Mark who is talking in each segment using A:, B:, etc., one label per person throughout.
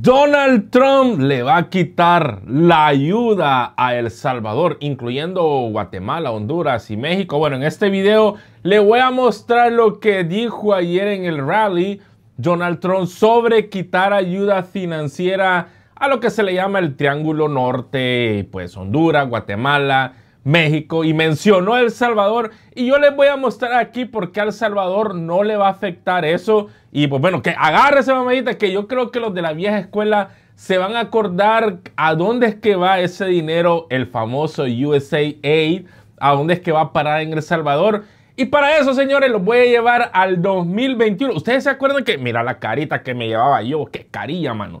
A: Donald Trump le va a quitar la ayuda a El Salvador, incluyendo Guatemala, Honduras y México. Bueno, en este video le voy a mostrar lo que dijo ayer en el rally Donald Trump sobre quitar ayuda financiera a lo que se le llama el Triángulo Norte, pues Honduras, Guatemala, México y mencionó El Salvador. Y yo les voy a mostrar aquí por qué El Salvador no le va a afectar eso. Y pues bueno, que agárrese mamadita, que yo creo que los de la vieja escuela se van a acordar a dónde es que va ese dinero, el famoso USA Aid a dónde es que va a parar en El Salvador. Y para eso, señores, los voy a llevar al 2021. ¿Ustedes se acuerdan que, mira la carita que me llevaba yo, qué carilla, mano?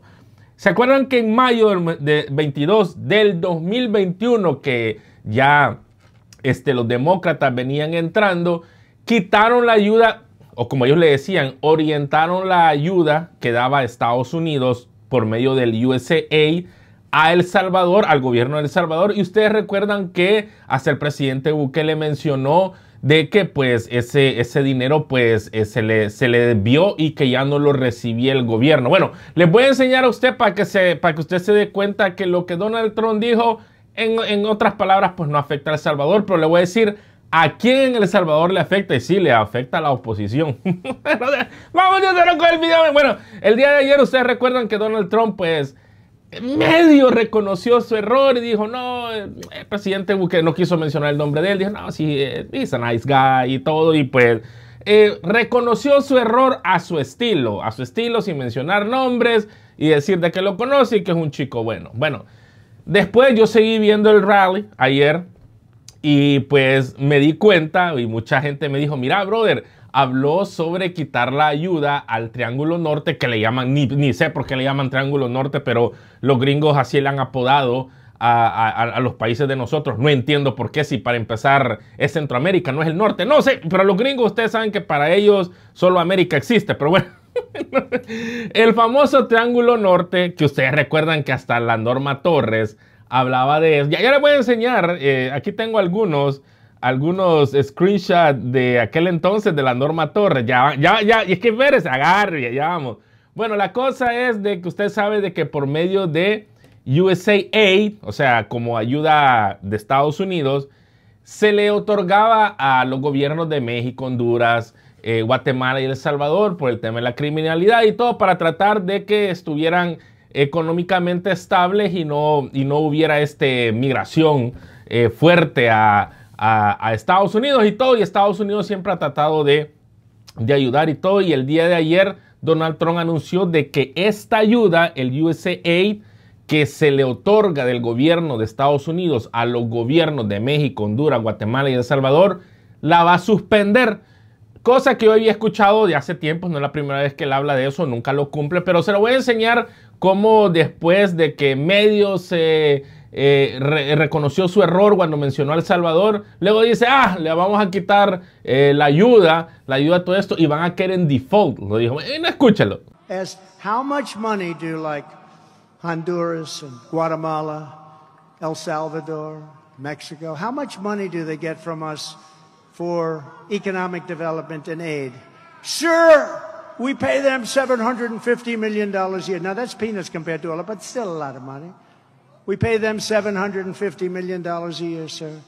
A: ¿Se acuerdan que en mayo del 22 del 2021 que ya este, los demócratas venían entrando, quitaron la ayuda, o como ellos le decían, orientaron la ayuda que daba Estados Unidos por medio del USA a El Salvador, al gobierno de El Salvador. Y ustedes recuerdan que hasta el presidente Buque le mencionó de que pues ese, ese dinero pues eh, se, le, se le y que ya no lo recibía el gobierno. Bueno, les voy a enseñar a usted para que, se, para que usted se dé cuenta que lo que Donald Trump dijo en, otras palabras, pues no afecta a El Salvador, pero le voy a decir ¿A quién en El Salvador le afecta? Y sí, le afecta a la oposición. Vamos a con el video. Bueno, el día de ayer ustedes recuerdan que Donald Trump, pues, medio reconoció su error y dijo, no, eh, el presidente Buque no quiso mencionar el nombre de él. Dijo, no, sí, eh, es a nice guy y todo. Y pues, eh, reconoció su error a su estilo, a su estilo, sin mencionar nombres y decir de que lo conoce y que es un chico bueno. Bueno. Después yo seguí viendo el rally ayer y pues me di cuenta y mucha gente me dijo, mira, brother, habló sobre quitar la ayuda al Triángulo Norte, que le llaman, ni, sé por qué le llaman Triángulo Norte, pero los gringos así le han apodado. A, a, los países de nosotros. No entiendo por qué, si para empezar es Centroamérica, no es el norte. No sé, pero los gringos ustedes saben que para ellos solo América existe, pero bueno. El famoso Triángulo Norte, que ustedes recuerdan que hasta la Norma Torres hablaba de eso. Ya, ya les voy a enseñar, eh, aquí tengo algunos, algunos screenshots de aquel entonces de la Norma Torres. Ya, ya, ya, y es que ver ese agarre, ya vamos. Bueno, la cosa es de que usted sabe de que por medio de USAID, o sea, como ayuda de Estados Unidos, se le otorgaba a los gobiernos de México, Honduras, eh, Guatemala y El Salvador por el tema de la criminalidad y todo para tratar de que estuvieran económicamente estables y no, y no hubiera este, migración eh, fuerte a, a, a, Estados Unidos y todo. Y Estados Unidos siempre ha tratado de, de, ayudar y todo. Y el día de ayer Donald Trump anunció de que esta ayuda, el USAID, que se le otorga del gobierno de Estados Unidos a los gobiernos de México, Honduras, Guatemala y El Salvador, la va a suspender Cosa que yo había escuchado de hace tiempo, no es la primera vez que él habla de eso, nunca lo cumple, pero se lo voy a enseñar cómo después de que medio se eh, reconoció su error cuando mencionó a El Salvador, luego dice, ah, le vamos a quitar eh, la ayuda, la ayuda a todo esto, y van a querer en default. Lo dijo, no, escúchalo. As how much money do Honduras Guatemala, El Salvador, Mexico, how much money do they get from us? for economic development and aid. Sure, we pay them $750 million a year. Now, that's peanuts compared to all of but still a lot of money. We pay them $750 million a year, sir.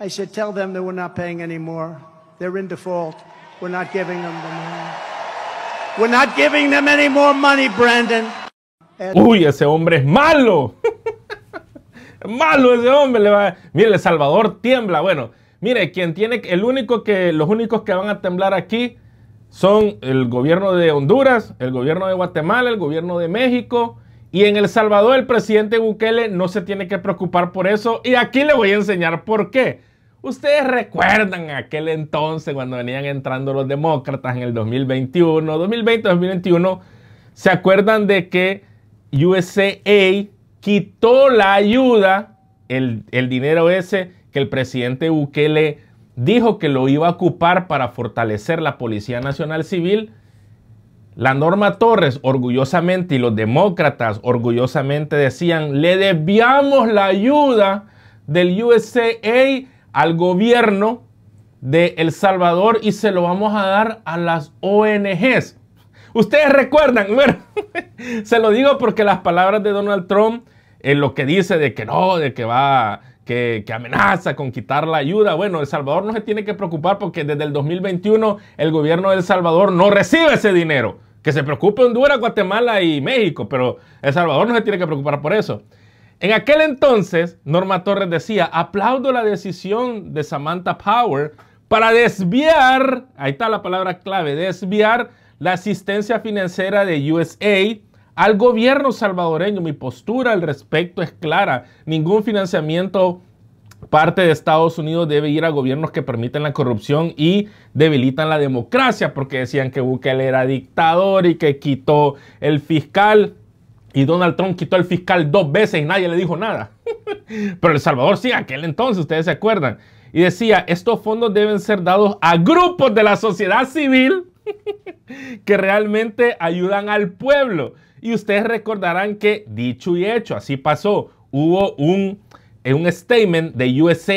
A: I said, tell them that we're not paying any more. They're in default. We're not giving them the money. We're not giving them any more money, Brandon. And Uy, ese hombre es malo. malo ese hombre. Le va... Mira, El Salvador tiembla. Bueno, Mire, quien tiene, el único que, los únicos que van a temblar aquí son el gobierno de Honduras, el gobierno de Guatemala, el gobierno de México. Y en El Salvador el presidente Bukele no se tiene que preocupar por eso. Y aquí le voy a enseñar por qué. Ustedes recuerdan aquel entonces cuando venían entrando los demócratas en el 2021, 2020, 2021. ¿Se acuerdan de que USA quitó la ayuda, el, el dinero ese que el presidente Bukele dijo que lo iba a ocupar para fortalecer la Policía Nacional Civil, la Norma Torres orgullosamente y los demócratas orgullosamente decían, le debíamos la ayuda del USA al gobierno de El Salvador y se lo vamos a dar a las ONGs. Ustedes recuerdan, se lo digo porque las palabras de Donald Trump, en eh, lo que dice de que no, de que va que, amenaza con quitar la ayuda. Bueno, El Salvador no se tiene que preocupar porque desde el 2021 el gobierno de El Salvador no recibe ese dinero. Que se preocupe Honduras, Guatemala y México, pero El Salvador no se tiene que preocupar por eso. En aquel entonces, Norma Torres decía, aplaudo la decisión de Samantha Power para desviar, ahí está la palabra clave, desviar la asistencia financiera de USAID al gobierno salvadoreño. Mi postura al respecto es clara. Ningún financiamiento parte de Estados Unidos debe ir a gobiernos que permiten la corrupción y debilitan la democracia, porque decían que Bukele era dictador y que quitó el fiscal. Y Donald Trump quitó el fiscal dos veces y nadie le dijo nada. Pero El Salvador sí, aquel entonces, ustedes se acuerdan. Y decía, estos fondos deben ser dados a grupos de la sociedad civil que realmente ayudan al pueblo. Y ustedes recordarán que dicho y hecho, así pasó. Hubo un, eh, un statement de USA,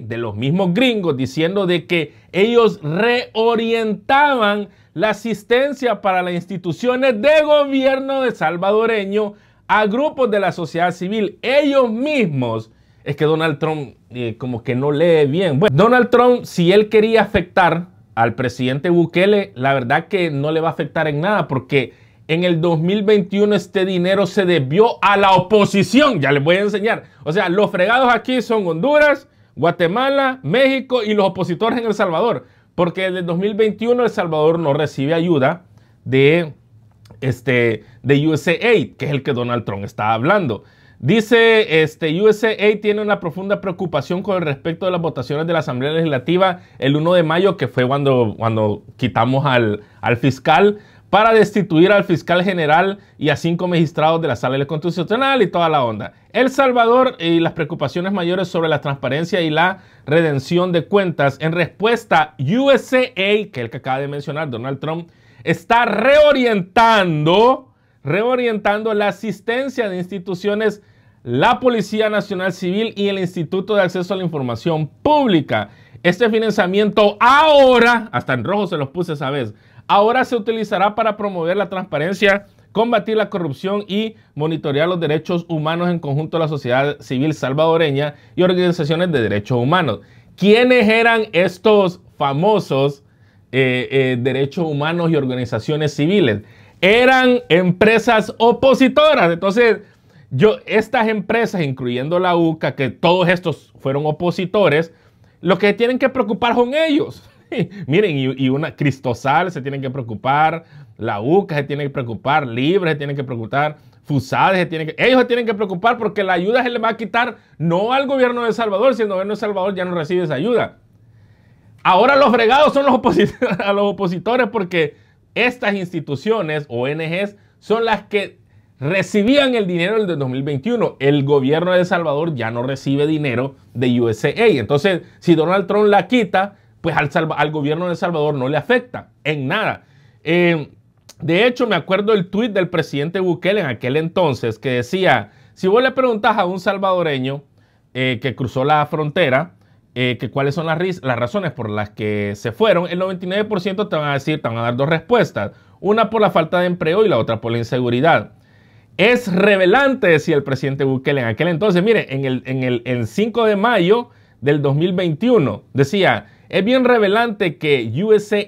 A: de los mismos gringos, diciendo de que ellos reorientaban la asistencia para las instituciones de gobierno de salvadoreño a grupos de la sociedad civil. Ellos mismos es que Donald Trump eh, como que no lee bien. Bueno, Donald Trump, si él quería afectar al presidente Bukele, la verdad que no le va a afectar en nada porque en el 2021 este dinero se debió a la oposición. Ya les voy a enseñar. O sea, los fregados aquí son Honduras, Guatemala, México y los opositores en El Salvador. Porque desde el 2021 El Salvador no recibe ayuda de, este, de USAID, que es el que Donald Trump está hablando. Dice, este, USAID tiene una profunda preocupación con respecto a las votaciones de la Asamblea Legislativa el 1 de mayo, que fue cuando, cuando quitamos al, al fiscal para destituir al fiscal general y a cinco magistrados de la sala constitucional y toda la onda. El Salvador y las preocupaciones mayores sobre la transparencia y la redención de cuentas en respuesta USA, que es el que acaba de mencionar Donald Trump, está reorientando, reorientando la asistencia de instituciones, la Policía Nacional Civil y el Instituto de Acceso a la Información Pública. Este financiamiento ahora, hasta en rojo se los puse esa vez, ahora se utilizará para promover la transparencia, combatir la corrupción y monitorear los derechos humanos en conjunto a la sociedad civil salvadoreña y organizaciones de derechos humanos. ¿Quiénes eran estos famosos eh, eh, derechos humanos y organizaciones civiles? Eran empresas opositoras. Entonces, yo, estas empresas, incluyendo la UCA, que todos estos fueron opositores, lo que tienen que preocupar son ellos. Miren, y, una Cristosal se tienen que preocupar, la UCA se tiene que preocupar, Libre se tiene que preocupar, Fusades se tienen que... Ellos tienen que preocupar porque la ayuda se le va a quitar no al gobierno de Salvador, si el gobierno de Salvador ya no recibe esa ayuda. Ahora los fregados son los, opositores, a los opositores porque estas instituciones, ONGs, son las que recibían el dinero del 2021. El gobierno de El Salvador ya no recibe dinero de USA Entonces, si Donald Trump la quita, pues al, gobierno de El Salvador no le afecta en nada. Eh, de hecho, me acuerdo el tuit del presidente Bukele en aquel entonces que decía, si vos le preguntas a un salvadoreño eh, que cruzó la frontera, eh, que cuáles son las, las, razones por las que se fueron, el 99% te van a decir, te van a dar dos respuestas, una por la falta de empleo y la otra por la inseguridad. Es revelante, decía el presidente Bukele en aquel entonces, mire, en el, en el 5 de mayo del 2021, decía, es bien revelante que USA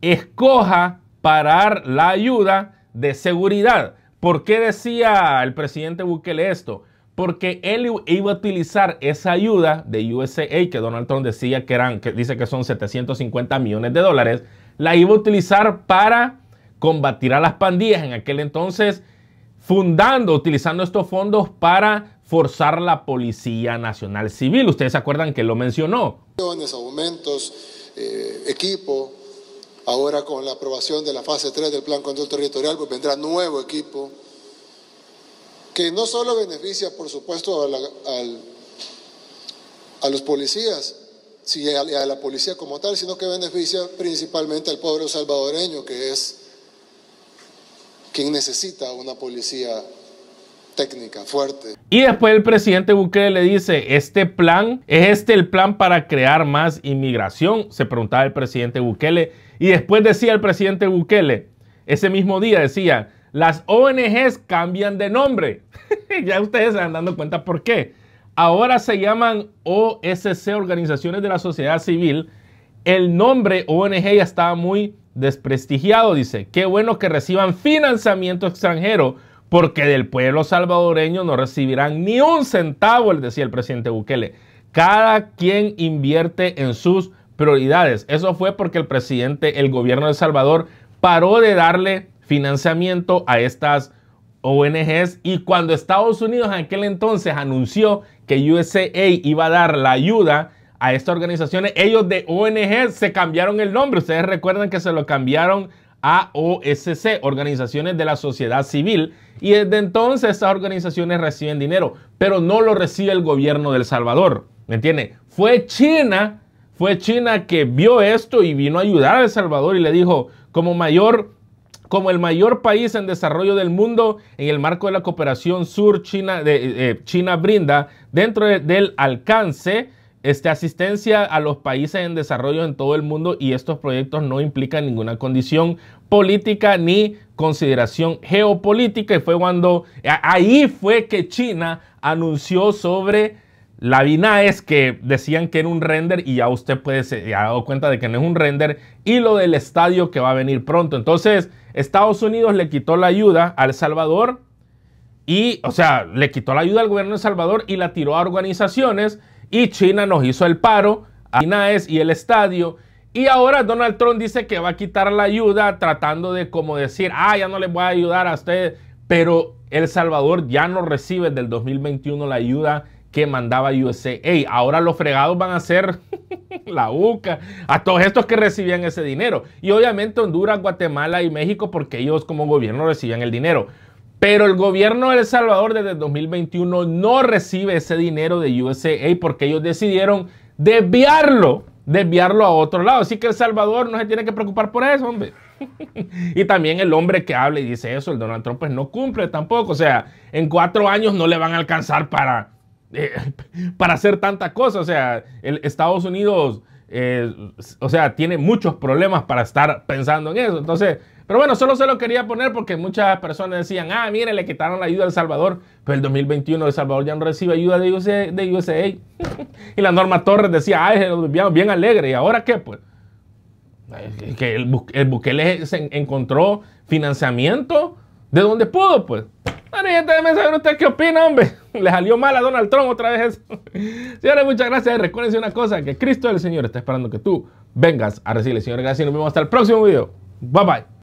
A: escoja parar la ayuda de seguridad. ¿Por qué decía el presidente Bukele esto? Porque él iba a utilizar esa ayuda de USA que Donald Trump decía que eran, que dice que son 750 millones de dólares, la iba a utilizar para combatir a las pandillas en aquel entonces fundando, utilizando estos fondos para forzar la Policía Nacional Civil. Ustedes se acuerdan que lo mencionó. Aumentos, eh, equipo. Ahora con la aprobación de la fase 3 del Plan Control Territorial, pues vendrá nuevo equipo que no solo beneficia, por supuesto, a, los policías, si a, a, la policía como tal, sino que beneficia principalmente al pueblo salvadoreño, que es quien necesita una policía técnica, fuerte. Y después el presidente Bukele le dice, este plan, ¿es este el plan para crear más inmigración? Se preguntaba el presidente Bukele. Y después decía el presidente Bukele, ese mismo día decía, las ONGs cambian de nombre. ya ustedes se han dando cuenta por qué. Ahora se llaman OSC, Organizaciones de la Sociedad Civil. El nombre ONG ya estaba muy desprestigiado, dice. Qué bueno que reciban financiamiento extranjero porque del pueblo salvadoreño no recibirán ni un centavo, decía el presidente Bukele. Cada quien invierte en sus prioridades. Eso fue porque el presidente, el gobierno de Salvador, paró de darle financiamiento a estas ONGs y cuando Estados Unidos en aquel entonces anunció que USA iba a dar la ayuda a estas organizaciones, ellos de ONG se cambiaron el nombre. Ustedes recuerdan que se lo cambiaron AOSC, organizaciones de la sociedad civil, y desde entonces esas organizaciones reciben dinero, pero no lo recibe el gobierno del Salvador. ¿Me entiende? Fue China, fue China que vio esto y vino a ayudar a El Salvador y le dijo, como mayor como el mayor país en desarrollo del mundo en el marco de la cooperación sur-China, de, eh, eh, China brinda dentro del alcance este, asistencia a los países en desarrollo en todo el mundo y estos proyectos no implican ninguna condición política ni consideración geopolítica. Y fue cuando, ahí fue que China anunció sobre la BINAES que decían que era un render y ya usted puede, se ha dado cuenta de que no es un render y lo del estadio que va a venir pronto. Entonces, Estados Unidos le quitó la ayuda al Salvador y, o sea, le quitó la ayuda al gobierno de El Salvador y la tiró a organizaciones y China nos hizo el paro a es y el estadio. Y ahora Donald Trump dice que va a quitar la ayuda tratando de como decir, ah, ya no les voy a ayudar a ustedes, pero El Salvador ya no recibe desde el 2021 la ayuda que mandaba USA. Ahora los fregados van a hacer la UCA, a todos estos que recibían ese dinero. Y obviamente Honduras, Guatemala y México porque ellos como gobierno recibían el dinero. Pero el gobierno de El Salvador desde 2021 no recibe ese dinero de USA porque ellos decidieron desviarlo, desviarlo a otro lado. Así que El Salvador no se tiene que preocupar por eso, hombre. y también el hombre que habla y dice eso, el Donald Trump, pues no cumple tampoco. O sea, en cuatro años no le van a alcanzar para, eh, para hacer tanta cosa. O sea, el Estados Unidos... Eh, o sea, tiene muchos problemas para estar pensando en eso. Entonces, pero bueno, solo se lo quería poner porque muchas personas decían, ah, mire, le quitaron la ayuda a Salvador, pero el 2021 El Salvador ya no recibe ayuda de De USA. y la Norma Torres decía, ah, es bien, alegre, ¿y ahora qué? Pues que el, buque se encontró financiamiento de donde pudo, pues. entonces déjenme saber usted qué opina, hombre. Le salió mal a Donald Trump otra vez eso. Señores, muchas gracias. Recuérdense una cosa, que Cristo el Señor está esperando que tú vengas a recibirle. Señor, gracias nos vemos hasta el próximo video. Bye, bye.